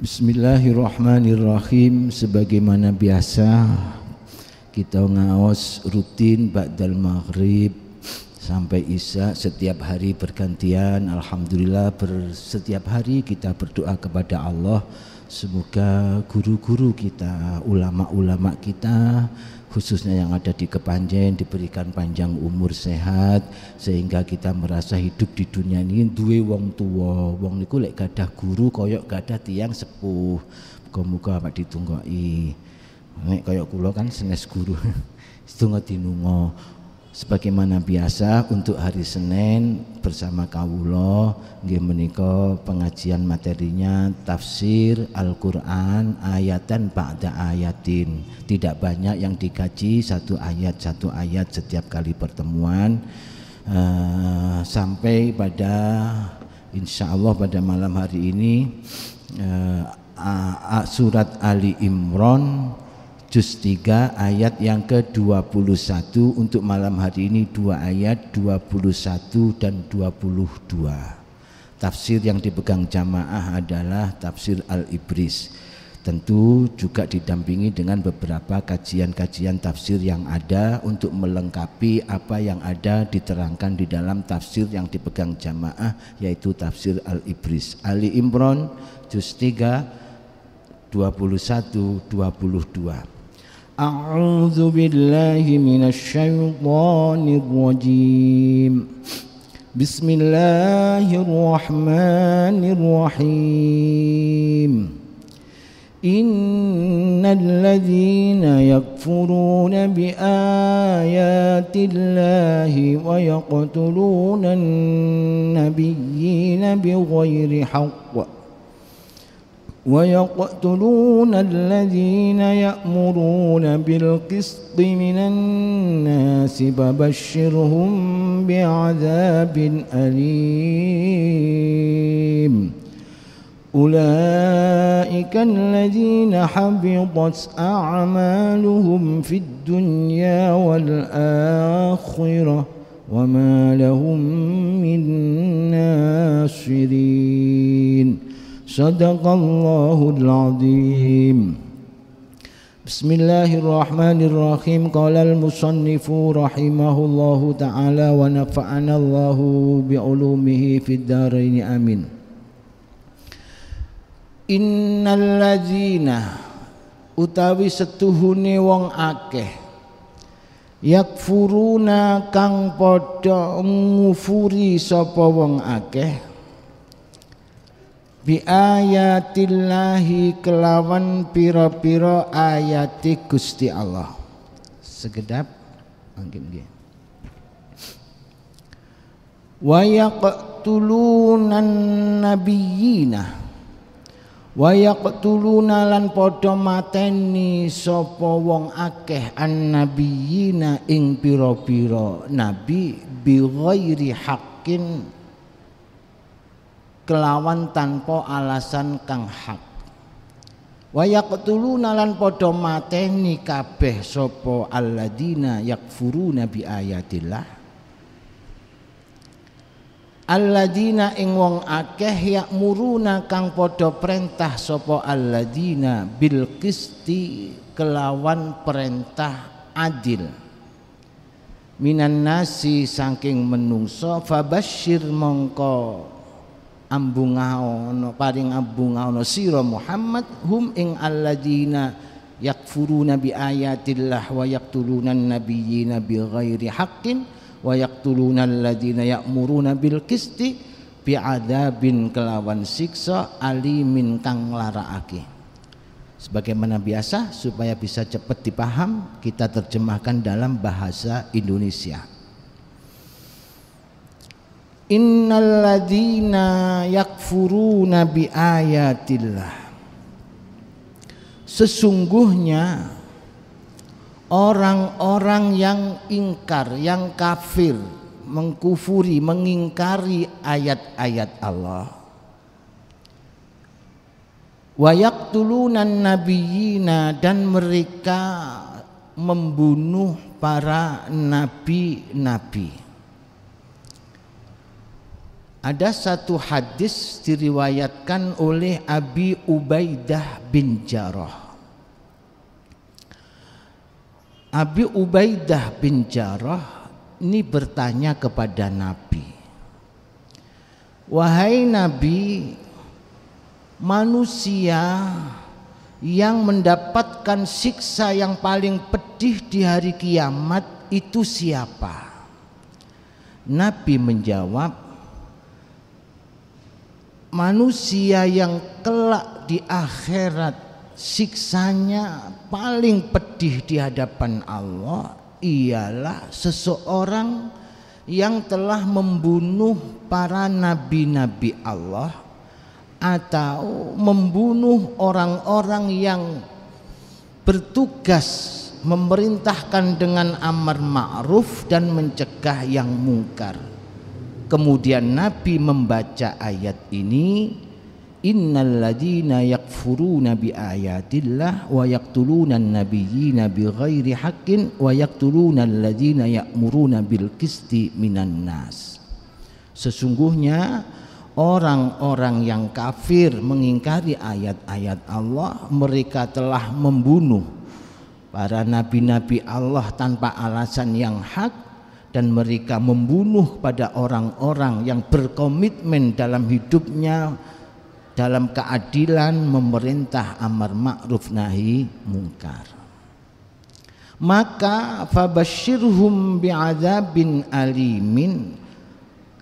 Bismillahirrahmanirrahim sebagaimana biasa kita ngaos rutin ba'dal maghrib sampai isya setiap hari bergantian alhamdulillah ber, setiap hari kita berdoa kepada Allah semoga guru-guru kita ulama-ulama kita khususnya yang ada di Kepanjen diberikan panjang umur sehat sehingga kita merasa hidup di dunia ini duwe wong tua wong niku lek gadah guru koyok gadah tiang sepuh muga-muga mak ditunggoki nek koyok kulo kan senes guru sedonga dinungo sebagaimana biasa untuk hari Senin bersama Kawulo nggih menika pengajian materinya tafsir Al-Qur'an ayat dan ba'da ayatin. Tidak banyak yang dikaji satu ayat satu ayat setiap kali pertemuan uh, sampai pada insya Allah pada malam hari ini uh, surat Ali Imran juz 3 ayat yang ke-21 untuk malam hari ini dua ayat 21 dan 22. Tafsir yang dipegang jamaah adalah tafsir Al-Ibris. Tentu juga didampingi dengan beberapa kajian-kajian tafsir yang ada untuk melengkapi apa yang ada diterangkan di dalam tafsir yang dipegang jamaah yaitu tafsir Al-Ibris. Ali Imron juz 3 21 22 أعوذ بالله من الشيطان الرجيم بسم الله الرحمن الرحيم إن الذين يكفرون بآيات الله ويقتلون النبيين بغير حق ويقتلون الذين يأمرون بالقسط من الناس فبشرهم بعذاب أليم أولئك الذين حبطت أعمالهم في الدنيا والآخرة وما لهم من ناصرين صدق الله العظيم بسم الله الرحمن الرحيم قال المصنف رحمه الله تعالى ونفعنا الله بعلومه في الدارين امين ان الذين utawi setuhune wong akeh yakfuruna kang padha ngufuri sapa wong akeh bi ayatillahi kelawan piro-piro ayati Gusti Allah segedap mungkin dia wa yaqtuluna nabiyina wa yaqtuluna lan padha mateni sopo wong akeh annabiyina ing piro-piro nabi bi ghairi haqqin kelawan tanpa alasan kang hak Wayak tulu nalan podo mateni kabeh sapa alladzina yakfuruna nabi ayatillah Alladina ing wong akeh yak muruna kang podo perintah sopo alladina bil qisti kelawan perintah adil minan nasi saking menungso fabashir mongko ambungaono paring ambungaono sira Muhammad hum ing alladzina yakfuruna bi ayatillah wa yaqtuluna nabiyina bi ghairi haqqin wa yaqtuluna alladzina ya'muruna bil qisti bi adzabin kelawan siksa alimin kang larake. sebagaimana biasa supaya bisa cepat dipaham kita terjemahkan dalam bahasa Indonesia Innaladina yakfuru yakfuruna ayatillah sesungguhnya orang-orang yang ingkar yang kafir mengkufuri mengingkari ayat-ayat Allah wayak tulunan nabiyina dan mereka membunuh para nabi-nabi ada satu hadis diriwayatkan oleh Abi Ubaidah bin Jarrah. Abi Ubaidah bin Jarrah ini bertanya kepada Nabi. Wahai Nabi, manusia yang mendapatkan siksa yang paling pedih di hari kiamat itu siapa? Nabi menjawab, manusia yang kelak di akhirat siksanya paling pedih di hadapan Allah ialah seseorang yang telah membunuh para nabi-nabi Allah atau membunuh orang-orang yang bertugas memerintahkan dengan amar ma'ruf dan mencegah yang mungkar Kemudian Nabi membaca ayat ini Innal ladina yakfuruna bi ayatillah wa yaqtuluna nabiyyina bi ghairi haqqin wa yaqtuluna alladina ya'muruna bil qisti minan nas. Sesungguhnya orang-orang yang kafir mengingkari ayat-ayat Allah mereka telah membunuh para nabi-nabi Allah tanpa alasan yang hak dan mereka membunuh pada orang-orang yang berkomitmen dalam hidupnya dalam keadilan memerintah amar ma'ruf nahi mungkar maka fabashirhum bi'adzabin alimin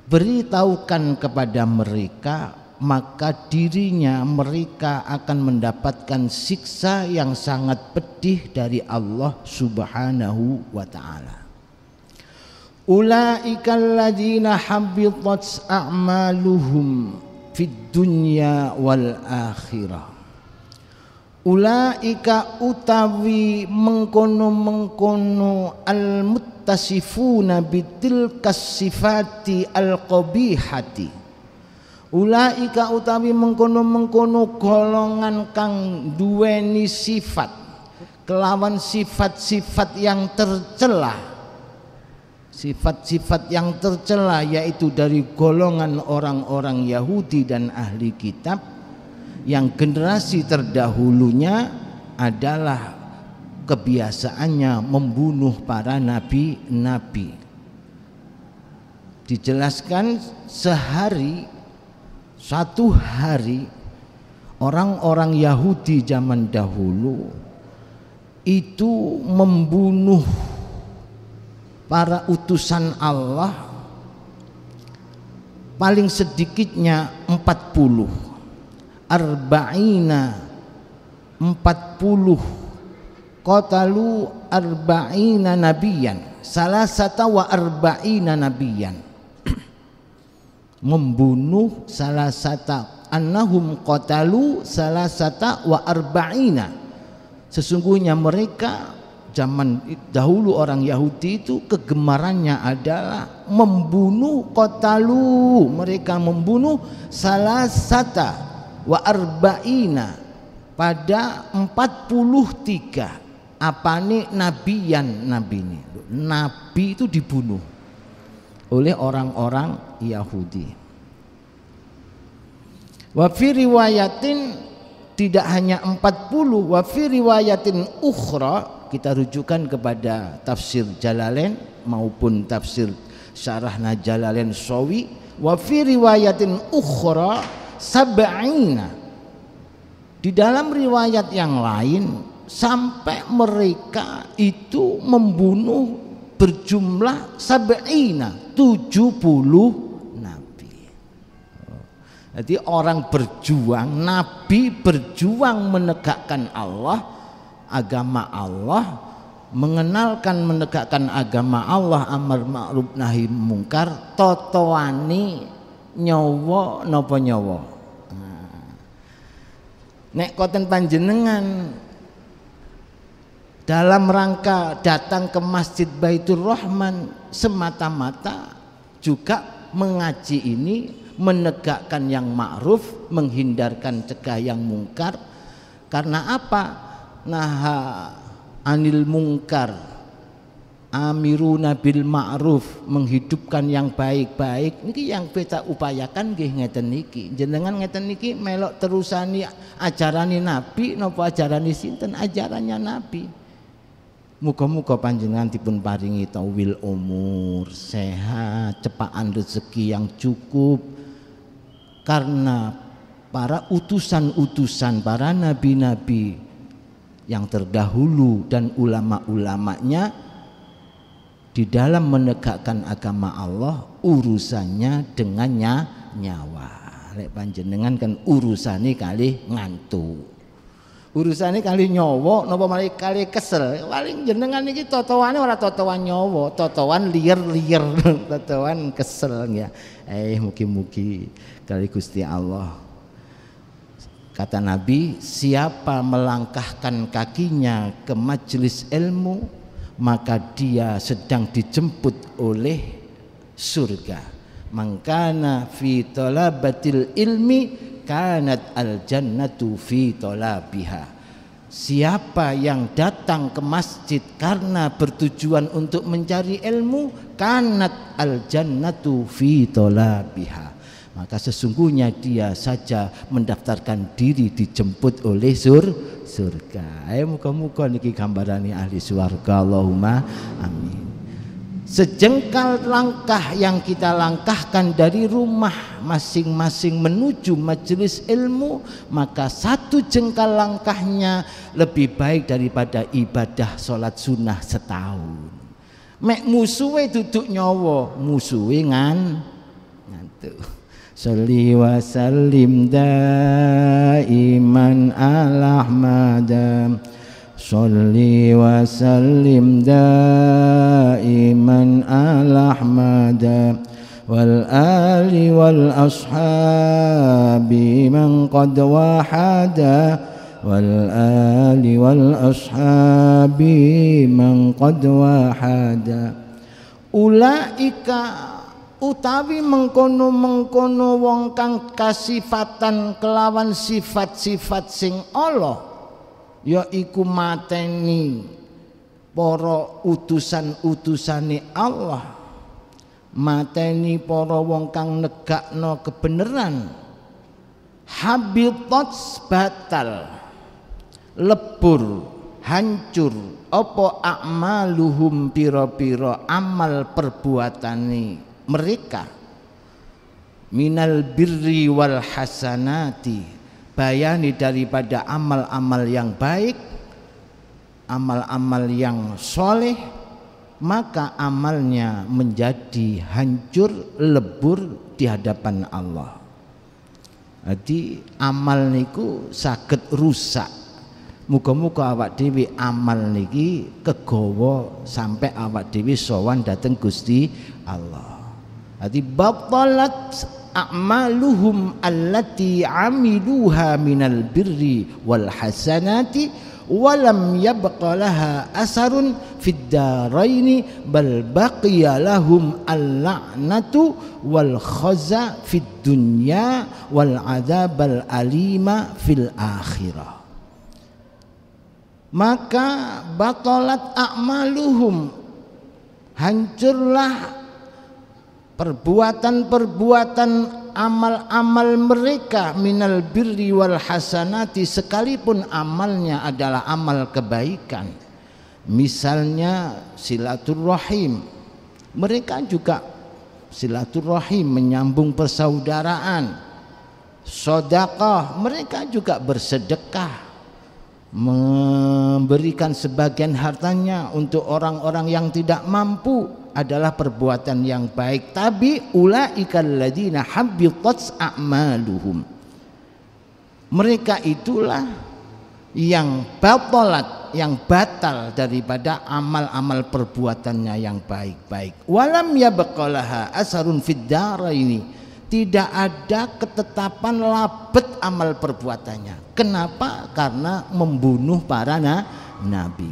beritahukan kepada mereka maka dirinya mereka akan mendapatkan siksa yang sangat pedih dari Allah Subhanahu wa taala Ulaikal ladzina habitat a'maluhum fid dunya wal akhirah. Ulaika utawi mengkono-mengkono al muttasifuna bitilkas sifati al qabihati. Ulaika utawi mengkono-mengkono golongan kang duweni sifat kelawan sifat-sifat yang tercelah sifat-sifat yang tercela yaitu dari golongan orang-orang Yahudi dan ahli kitab yang generasi terdahulunya adalah kebiasaannya membunuh para nabi-nabi. Dijelaskan sehari satu hari orang-orang Yahudi zaman dahulu itu membunuh para utusan Allah paling sedikitnya 40 arba'ina 40 qatalu arba'ina nabiyan satu wa arba'ina nabiyan membunuh salah satu annahum qatalu satu wa arba'ina sesungguhnya mereka zaman dahulu orang Yahudi itu kegemarannya adalah membunuh kota Lu. mereka membunuh salah satu wa arba'ina pada 43 apa nih nabiyan nabi ini nabi itu dibunuh oleh orang-orang Yahudi wa fi riwayatin tidak hanya 40 wa fi riwayatin ukhra kita rujukan kepada tafsir Jalalain maupun tafsir Syarah najalalain Sawi wa fi riwayatin ukhra sab'ina di dalam riwayat yang lain sampai mereka itu membunuh berjumlah sab'ina 70 nabi jadi orang berjuang nabi berjuang menegakkan Allah agama Allah mengenalkan menegakkan agama Allah amar ma'ruf nahi mungkar totoani nyowo nopo nyowo nah, nek koten panjenengan dalam rangka datang ke Masjid Baitur Rahman semata-mata juga mengaji ini menegakkan yang ma'ruf menghindarkan cegah yang mungkar karena apa naha anil mungkar amiruna bil ma'ruf menghidupkan yang baik-baik niki yang kita upayakan nggih ngeten niki jenengan ngeten niki melok terusani ajarani nabi napa ajarani sinten ajarannya nabi Muka-muka muka panjenengan dipun paringi tawil umur, sehat, cepaan rezeki yang cukup karena para utusan-utusan, para nabi-nabi yang terdahulu dan ulama-ulamanya di dalam menegakkan agama Allah urusannya dengannya nyawa. Lek panjenengan kan urusane kali ngantuk. urusane kali nyowo napa malah kali kesel paling jenengan iki totowane ora totoan nyowo totoan liar-liar totoan kesel ya eh mugi-mugi kali Gusti Allah Kata Nabi, siapa melangkahkan kakinya ke majelis ilmu, maka dia sedang dijemput oleh surga. Mangkana fi talabatil ilmi kanat al jannatu fi talabiha. Siapa yang datang ke masjid karena bertujuan untuk mencari ilmu, kanat al jannatu fi talabiha maka sesungguhnya dia saja mendaftarkan diri dijemput oleh sur surga Ayo muka-muka niki gambarani ahli surga Allahumma amin sejengkal langkah yang kita langkahkan dari rumah masing-masing menuju majelis ilmu maka satu jengkal langkahnya lebih baik daripada ibadah sholat sunnah setahun mek musuhe duduk nyowo musuhe ngan ngantuk صلي وسلم دائما على أحمد صلي وسلم دائما على أحمد والآل والأصحاب من قد وحد والآل والأصحاب من قد وحد أولئك utawi mengkono-mengkono wong kang kasifatan kelawan sifat-sifat sing Allah yaiku mateni para utusan-utusane Allah mateni para wong kang negakno kebenaran habitat batal lebur hancur apa akmaluhum pira-pira amal perbuatane mereka minal birri wal hasanati bayani daripada amal-amal yang baik amal-amal yang soleh maka amalnya menjadi hancur lebur di hadapan Allah. Jadi amal niku sakit rusak. Muka-muka awak dewi amal niki kegowo sampai awak dewi sowan dateng Gusti Allah. Jadi batalat a'maluhum allati amiluha minal birri wal hasanati walam yabqa laha asarun fid daraini bal baqiya lahum al-la'natu wal khaza fid dunya wal alima fil akhirah maka batalat a'maluhum hancurlah perbuatan-perbuatan amal-amal mereka minal birri wal hasanati sekalipun amalnya adalah amal kebaikan misalnya silaturahim mereka juga silaturahim menyambung persaudaraan sodakah mereka juga bersedekah memberikan sebagian hartanya untuk orang-orang yang tidak mampu adalah perbuatan yang baik tapi ulaikal ladzina habitat a'maluhum mereka itulah yang batalat yang batal daripada amal-amal perbuatannya yang baik-baik walam yabqalaha asarun fid ini tidak ada ketetapan labet amal perbuatannya kenapa karena membunuh para nabi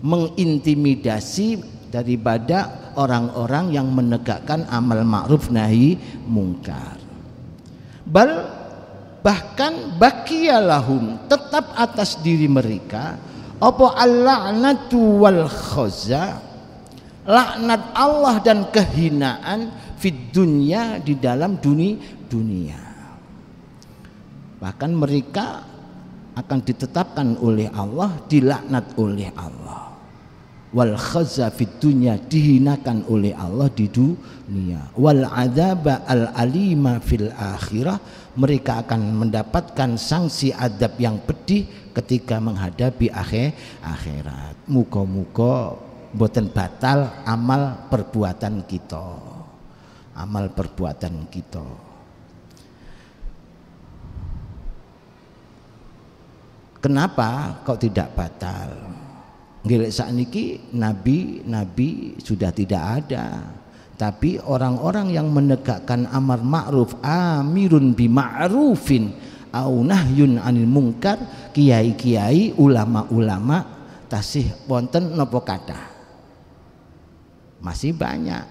mengintimidasi daripada orang-orang yang menegakkan amal ma'ruf nahi mungkar. Bal bahkan bakiyalahum tetap atas diri mereka apa al-la'natu wal khaza laknat Allah dan kehinaan fid dunya di dalam dunia dunia bahkan mereka akan ditetapkan oleh Allah dilaknat oleh Allah wal khazza fid dunya dihinakan oleh Allah di dunia wal adzab al alima fil akhirah mereka akan mendapatkan sanksi adab yang pedih ketika menghadapi akhir akhirat muka-muka boten batal amal perbuatan kita amal perbuatan kita kenapa kau tidak batal Gilek sakniki nabi-nabi sudah tidak ada. Tapi orang-orang yang menegakkan amar ma'ruf amirun bi ma'rufin au nahyun anil mungkar kiai-kiai ulama-ulama tasih wonten nopo kata masih banyak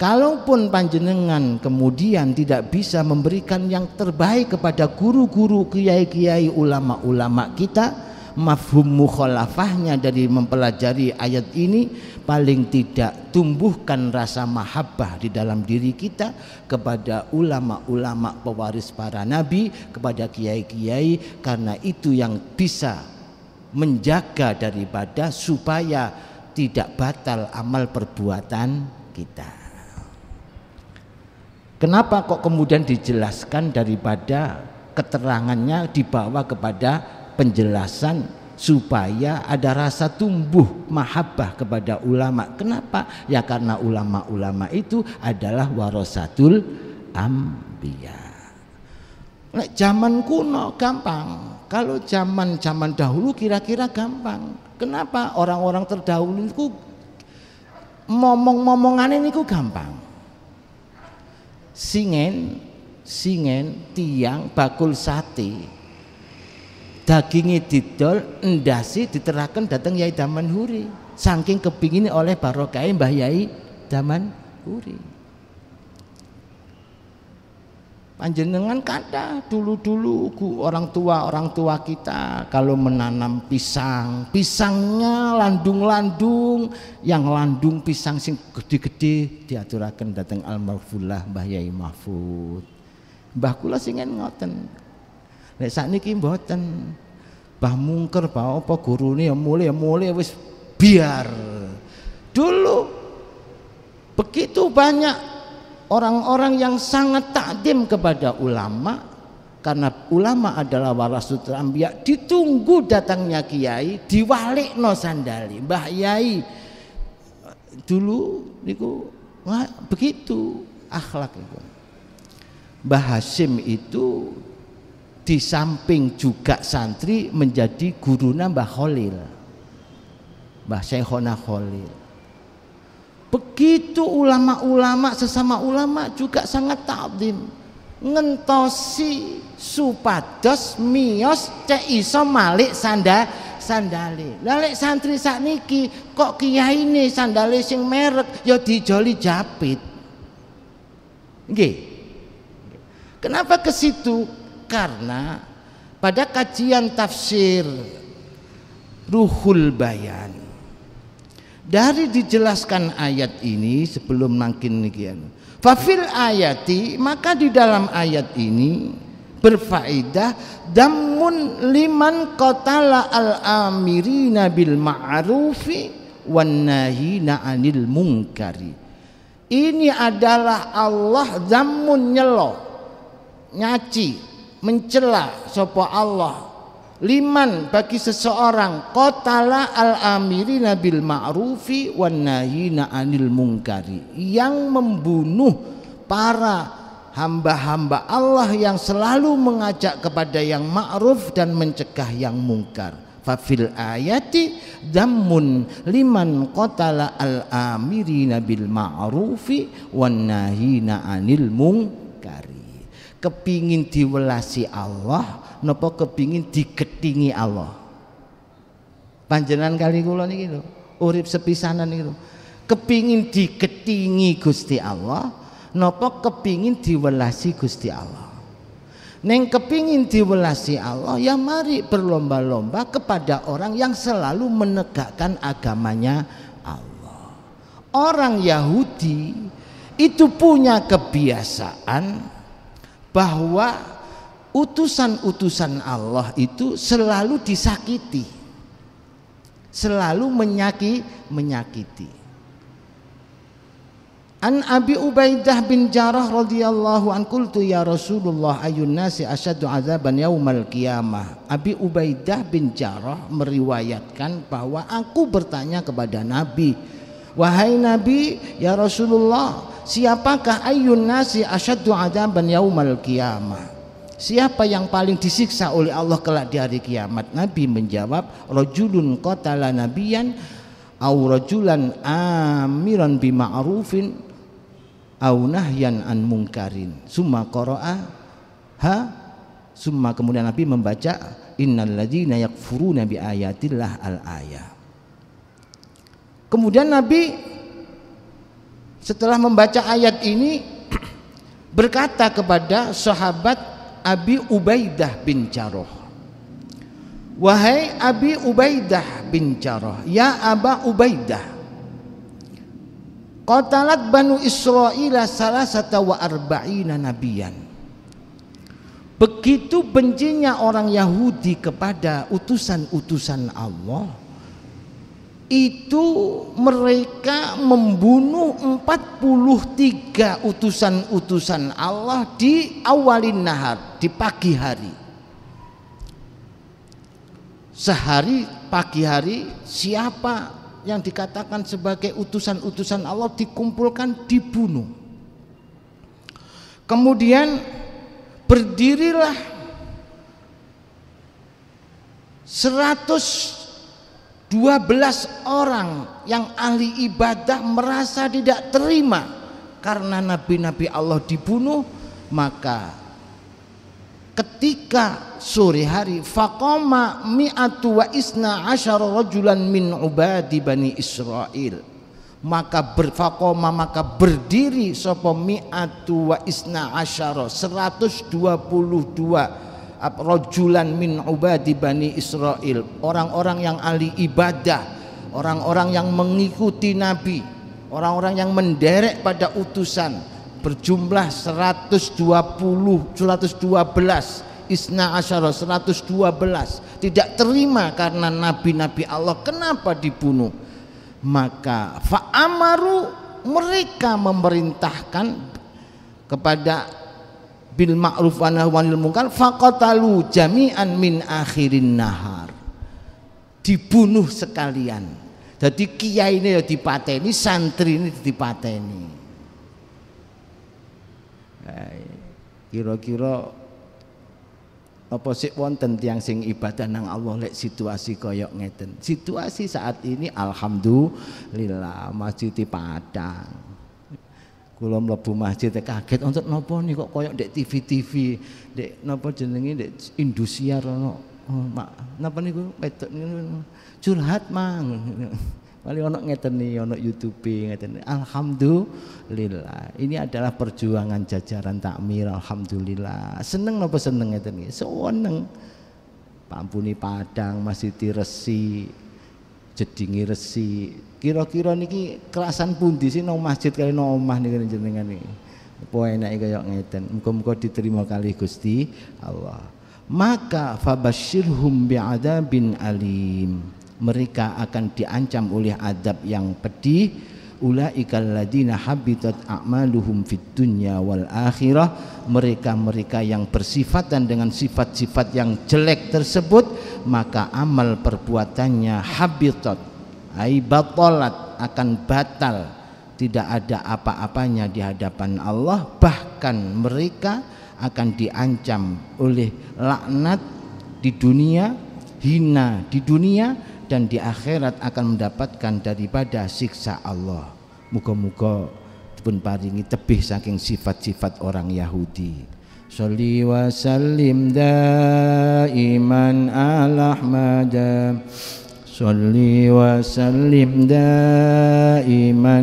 kalaupun panjenengan kemudian tidak bisa memberikan yang terbaik kepada guru-guru kiai-kiai ulama-ulama kita mafhum mukhalafahnya dari mempelajari ayat ini paling tidak tumbuhkan rasa mahabbah di dalam diri kita kepada ulama-ulama pewaris para nabi, kepada kiai-kiai karena itu yang bisa menjaga daripada supaya tidak batal amal perbuatan kita. Kenapa kok kemudian dijelaskan daripada keterangannya dibawa kepada penjelasan supaya ada rasa tumbuh mahabbah kepada ulama. Kenapa? Ya karena ulama-ulama itu adalah warasatul ambiya. Nah, zaman kuno gampang. Kalau zaman-zaman dahulu kira-kira gampang. Kenapa orang-orang terdahulu itu ngomong momongan ini kok gampang. Singen, singen, tiang, bakul sate, dagingnya didol endasi diterakan datang Yai Daman Huri saking kepingin oleh barokai Mbah Yai Daman Huri panjenengan kata dulu-dulu orang tua orang tua kita kalau menanam pisang pisangnya landung-landung yang landung pisang sing gede-gede diaturakan datang almarfullah Mbah Yai Mahfud Mbah kula singen ngoten Nek ini mboten. Bah mungker bah apa guru ini yang mulai yang mulai wis biar. Dulu begitu banyak orang-orang yang sangat takdim kepada ulama karena ulama adalah warasatul anbiya ditunggu datangnya kiai no sandali Mbah Yai dulu niku begitu akhlak itu Mbah Hasim itu di samping juga santri menjadi guru Mbah Khalil Mbah Syekhona Khalil begitu ulama-ulama sesama ulama juga sangat ta'zim ngentosi supados Mios, cek iso malik sanda Sandali, lalik santri sakniki kok kiai ini sandale sing merek ya dijoli japit Nge. kenapa ke situ karena pada kajian tafsir Ruhul Bayan dari dijelaskan ayat ini sebelum nangkin nikian. Fafil ayati maka di dalam ayat ini berfaedah damun liman qatala al amirina bil ma'rufi wan na 'anil munkari. Ini adalah Allah zamun nyelo nyaci mencela sopo Allah liman bagi seseorang kotala al amiri nabil ma'rufi wan nahina anil mungkari yang membunuh para hamba-hamba Allah yang selalu mengajak kepada yang ma'ruf dan mencegah yang mungkar fafil ayati dammun liman kotala al amiri nabil ma'rufi wan nahina anil mungkari kepingin diwelasi Allah nopo kepingin digetingi Allah panjenan kali kula niki lho urip sepisanan niku kepingin digetingi Gusti Allah nopo kepingin diwelasi Gusti Allah Neng kepingin diwelasi Allah ya mari berlomba-lomba kepada orang yang selalu menegakkan agamanya Allah. Orang Yahudi itu punya kebiasaan bahwa utusan-utusan Allah itu selalu disakiti selalu menyaki menyakiti An Abi Ubaidah bin Jarrah radhiyallahu an qultu ya Rasulullah ayun nasi asyaddu azaban yaumal qiyamah. Abi Ubaidah bin Jarrah meriwayatkan bahwa aku bertanya kepada Nabi, Wahai Nabi, ya Rasulullah, siapakah ayyun nasi asyaddu adaban yaumal qiyamah? Siapa yang paling disiksa oleh Allah kelak di hari kiamat? Nabi menjawab, rajulun qatala nabiyan au rajulan amiran bima'rufin au nahyan an mungkarin. Summa qara'a ha summa kemudian Nabi membaca ladzina yakfuruna ayatillah al-ayah Kemudian Nabi setelah membaca ayat ini berkata kepada sahabat Abi Ubaidah bin Jarrah. Wahai Abi Ubaidah bin Jarrah, ya Aba Ubaidah. Qatalat Banu Israel salah satu wa arba'ina nabiyan. Begitu bencinya orang Yahudi kepada utusan-utusan Allah itu mereka membunuh 43 utusan-utusan Allah di awalin nahar, di pagi hari. Sehari pagi hari siapa yang dikatakan sebagai utusan-utusan Allah dikumpulkan dibunuh. Kemudian berdirilah 100 12 orang yang ahli ibadah merasa tidak terima karena nabi-nabi Allah dibunuh maka ketika sore hari faqama mi'atu wa isna asyara rajulan min ubadi bani Israel maka berfakoma maka berdiri sopo mi'atu wa isna asyara 122 rojulan min ubadi bani Israel orang-orang yang ahli ibadah orang-orang yang mengikuti Nabi orang-orang yang menderek pada utusan berjumlah 120 112 isna asyara 112 tidak terima karena nabi-nabi Allah kenapa dibunuh maka fa'amaru mereka memerintahkan kepada bil ma'ruf wa nahi anil munkar faqatalu jami'an min akhirin nahar dibunuh sekalian jadi kiai ini ya dipateni santri ini dipateni kira-kira apa sih wonten tiang sing ibadah nang Allah lek situasi koyok ngeten situasi saat ini alhamdulillah masjid di Padang kula mlebu masjid kaget untuk nopo nih kok koyok dek TV-TV dek nopo jenenge dek Indosiar ono oh, mak napa niku wedok curhat mang Kali ono ngeteni ono YouTube ngeteni. Alhamdulillah. Ini adalah perjuangan jajaran takmir alhamdulillah. Seneng napa seneng ngeten iki? Seneng. Pampuni Padang masih diresi. Jedingi resi, kira-kira niki pun pundi sih nang masjid kali nang omah kan jenengan niki apa enake kaya ngeten muga-muga diterima kali Gusti Allah maka fabashirhum bi'adabin alim mereka akan diancam oleh adab yang pedih ulaikal ladina habitat a'maluhum fid dunya wal akhirah mereka-mereka yang bersifatan dengan sifat-sifat yang jelek tersebut maka amal perbuatannya habitat ai batalat akan batal tidak ada apa-apanya di hadapan Allah bahkan mereka akan diancam oleh laknat di dunia hina di dunia dan di akhirat akan mendapatkan daripada siksa Allah muga-muga pun paringi tebih saking sifat-sifat orang Yahudi Salli wa sallim daiman ala ahmadah صلي وسلم دائما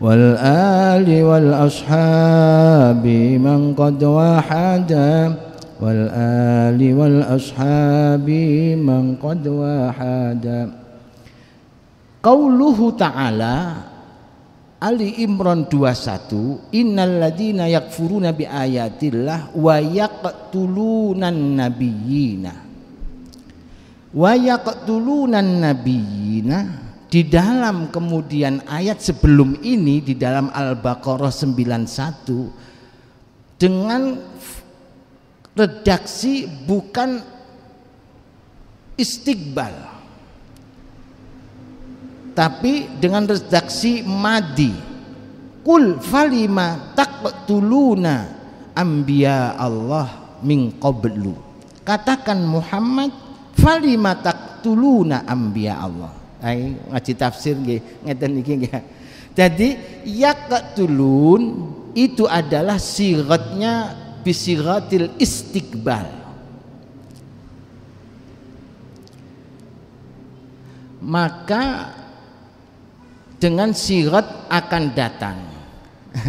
والآل والأصحاب من قد وحدا والآل والأصحاب من قد وحدا قوله تعالى Ali Imran 21 Innal ladina yakfuruna bi ayatillah wa yaqtulunan nabiyina wa tulunan nabiyina di dalam kemudian ayat sebelum ini di dalam Al-Baqarah 91 dengan redaksi bukan istiqbal tapi dengan redaksi madi kul falima taqtuluna anbiya Allah min qablu katakan Muhammad falima taqtuluna ambia Allah ai ngaji tafsir nggih ngeten iki nggih jadi yaqtulun itu adalah siratnya bisigatil istiqbal maka dengan sirat akan datang.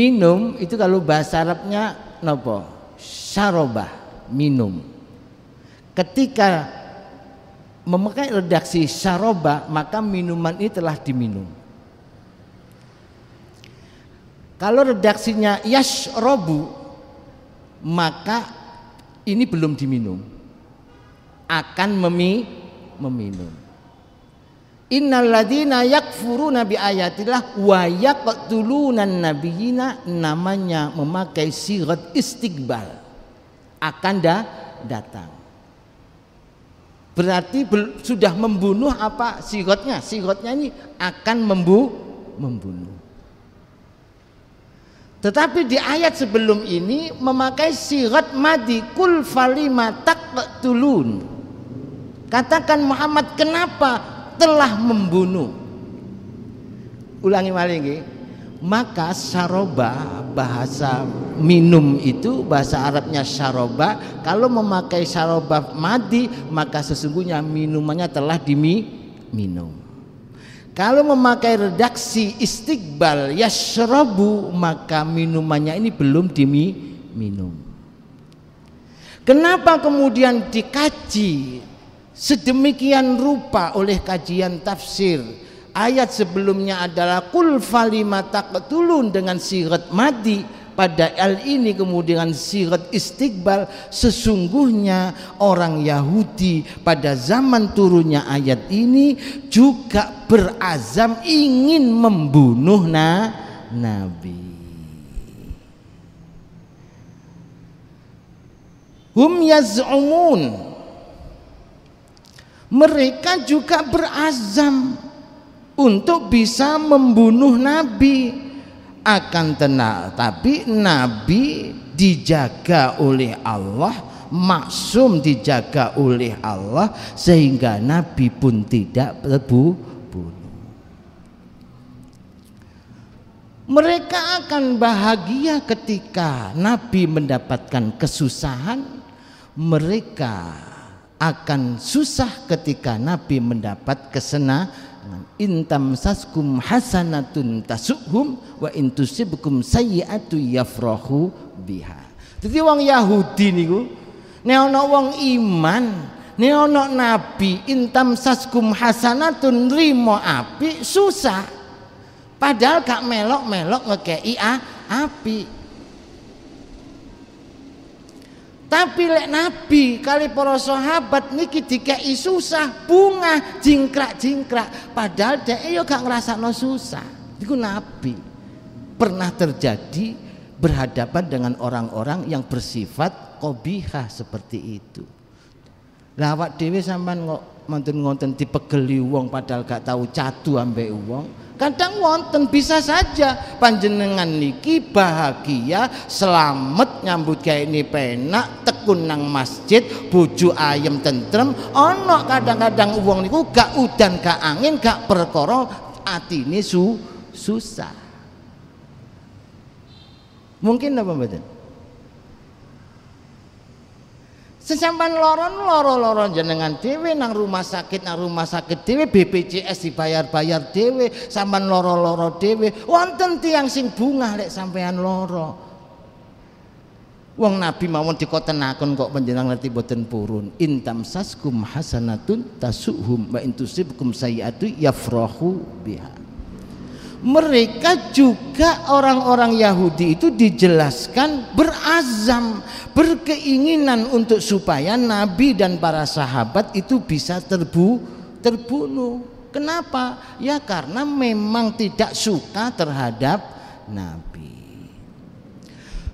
minum itu kalau bahasa Arabnya nopo? Syarobah, minum ketika memakai redaksi syaroba maka minuman ini telah diminum kalau redaksinya yashrobu maka ini belum diminum akan memi meminum innalladzina yakfuruna bi ayatillah wa yaqtuluna nabiyina namanya memakai sirat istiqbal akan da datang berarti sudah membunuh apa sigotnya sigotnya ini akan membu membunuh tetapi di ayat sebelum ini memakai sigot madi kul falima tulun katakan Muhammad kenapa telah membunuh ulangi malingi maka saroba bahasa minum itu bahasa Arabnya saroba kalau memakai saroba madi maka sesungguhnya minumannya telah diminum kalau memakai redaksi istiqbal yasrobu maka minumannya ini belum diminum kenapa kemudian dikaji sedemikian rupa oleh kajian tafsir Ayat sebelumnya adalah kul falimataqtulun dengan sirat madi pada al ini kemudian sirat istiqbal sesungguhnya orang Yahudi pada zaman turunnya ayat ini juga berazam ingin membunuh na nabi hum yaz'umun mereka juga berazam untuk bisa membunuh nabi akan tenang tapi nabi dijaga oleh Allah maksum dijaga oleh Allah sehingga nabi pun tidak terbunuh Mereka akan bahagia ketika Nabi mendapatkan kesusahan. Mereka akan susah ketika Nabi mendapat kesenangan intam saskum hasanatun tasukhum wa intusibkum sayyatu yafrahu biha jadi orang Yahudi niku ini ana orang iman ini ana nabi intam saskum hasanatun rimo api susah padahal gak melok-melok ngekei api Tapi lek Nabi kali para sahabat niki dikei susah bunga jingkrak-jingkrak padahal dhek yo ya gak ngrasakno susah. Iku Nabi pernah terjadi berhadapan dengan orang-orang yang bersifat kobihah seperti itu. Lawak dewi sampean kok manten ngonten dipegeli uang padahal gak tahu cadu ambek uang kadang wonten bisa saja panjenengan niki bahagia selamat nyambut kayak ini penak tekun nang masjid bucu ayem tentrem ana kadang-kadang uang niku gak udan gak angin gak hati ini su susah mungkin apa mboten Sesampan loron loro loron jenengan dewe nang rumah sakit nang rumah sakit dewe BPJS dibayar-bayar dewe sampean loro-loro dewe wonten tiang sing bunga lek sampean loro Wong Nabi mawon dikotenaken kok panjenengan ngerti boten purun intam saskum hasanatun tasuhum wa intusibkum sayiatu yafrahu biha mereka juga orang-orang Yahudi itu dijelaskan berazam, berkeinginan untuk supaya nabi dan para sahabat itu bisa terbu terbunuh. Kenapa? Ya karena memang tidak suka terhadap nabi.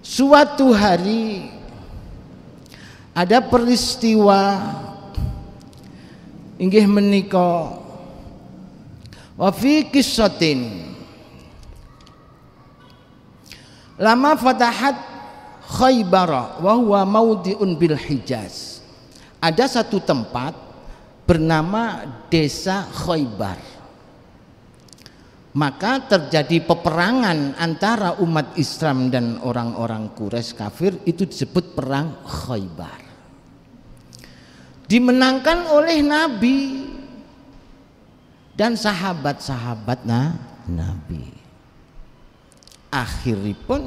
Suatu hari ada peristiwa inggih menikah wafi kisotin Lama fatahat Khaybara wa huwa maudiun bil Hijaz. Ada satu tempat bernama Desa Khaybar. Maka terjadi peperangan antara umat Islam dan orang-orang Quraisy kafir itu disebut perang Khaybar. Dimenangkan oleh Nabi dan sahabat-sahabat Nabi akhiripun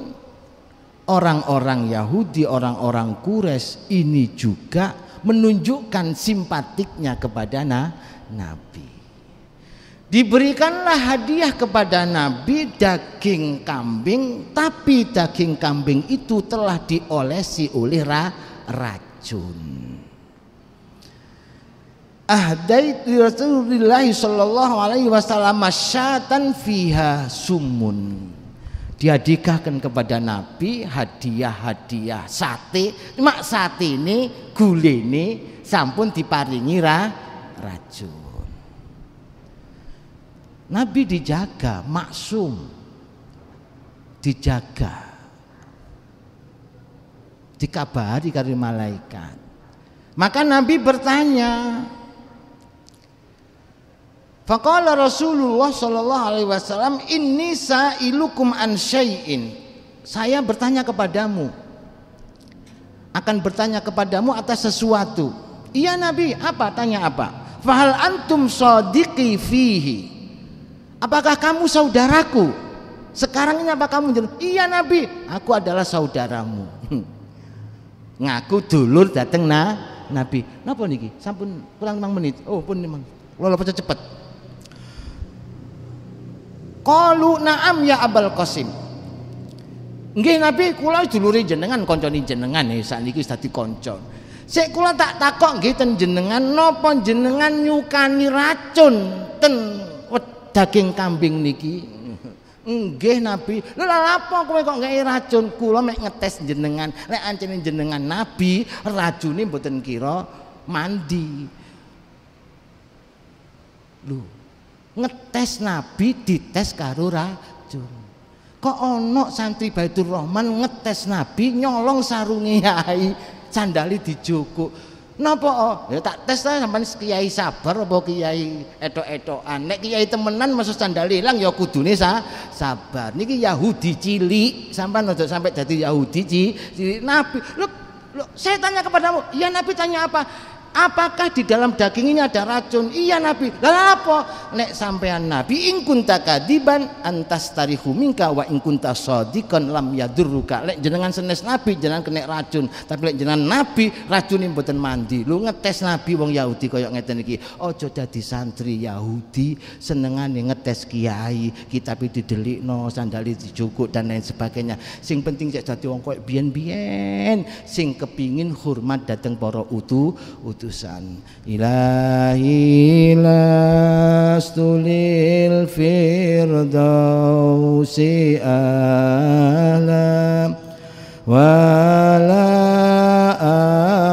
orang-orang Yahudi, orang-orang Kures ini juga menunjukkan simpatiknya kepada na, Nabi. Diberikanlah hadiah kepada Nabi daging kambing, tapi daging kambing itu telah diolesi oleh ra, racun. Ahdait Rasulullah sallallahu alaihi wasallam syatan fiha sumun dia kepada Nabi hadiah-hadiah sate mak sate ini ini sampun diparingi ra, racun Nabi dijaga maksum dijaga dikabari dari malaikat maka Nabi bertanya Faqala Rasulullah sallallahu alaihi wasallam inni sa'ilukum an syai'in. Saya bertanya kepadamu akan bertanya kepadamu atas sesuatu. Iya Nabi, apa? Tanya apa? Fahal antum sadiqi fihi. Apakah kamu saudaraku? Sekarang ini apa kamu? Iya Nabi, aku adalah saudaramu. Hmm. Ngaku dulur dateng na Nabi. Napa niki? Sampun kurang 5 menit. Oh, pun memang. Lola cepet. Kalu na'am ya abal kosim, Nggih Nabi kula dulure jenengan konconi jenengan ya sakniki wis dadi kanca. Sik kula tak takok nggih ten jenengan napa jenengan nyukani racun ten daging kambing niki. Nggih Nabi. Lho lha apa kowe kok gawe racun? Kula mek ngetes jenengan. Lek ancene jenengan Nabi, racune mboten kira mandi. Lho, ngetes nabi dites karo racun kok ono santri Baitur Rahman ngetes nabi nyolong sarungi yai sandali dijukuk napa oh ya tak tes lah sampean kiai sabar apa kiai etok-etokan nek kiai temenan masuk sandal ilang ya kudune sa sabar niki Yahudi cili, sampean ojo sampai jadi Yahudi cilik nabi lo, lo saya tanya kepadamu ya nabi tanya apa apakah di dalam daging ini ada racun? Iya Nabi. Lalu apa? Nek sampean Nabi Ingkunta kadiban antas tarihu minka wa ingkunta sodikon lam yadurruka. Lek jenengan senes Nabi jenengan kena racun, tapi lek jenengan Nabi racune mboten mandi. Lu ngetes Nabi wong Yahudi koyok ngeten iki. Aja dadi santri Yahudi senengane ngetes kiai, kitabe no sandali dicukuk dan lain sebagainya. Sing penting cek dadi wong koyok biyen-biyen sing kepingin hormat dateng poro utu, utu utusan ilahi lastulil firdausi alam wala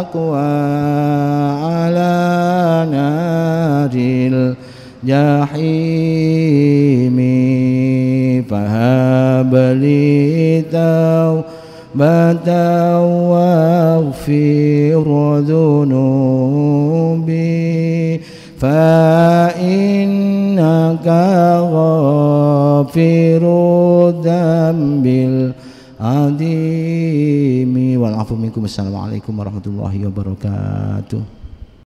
aqwa ala naril jahimi fahabli tau بدا واغفر ذنوبي فإنك غافر الذنب العظيم والعفو منكم السلام عليكم ورحمة الله وبركاته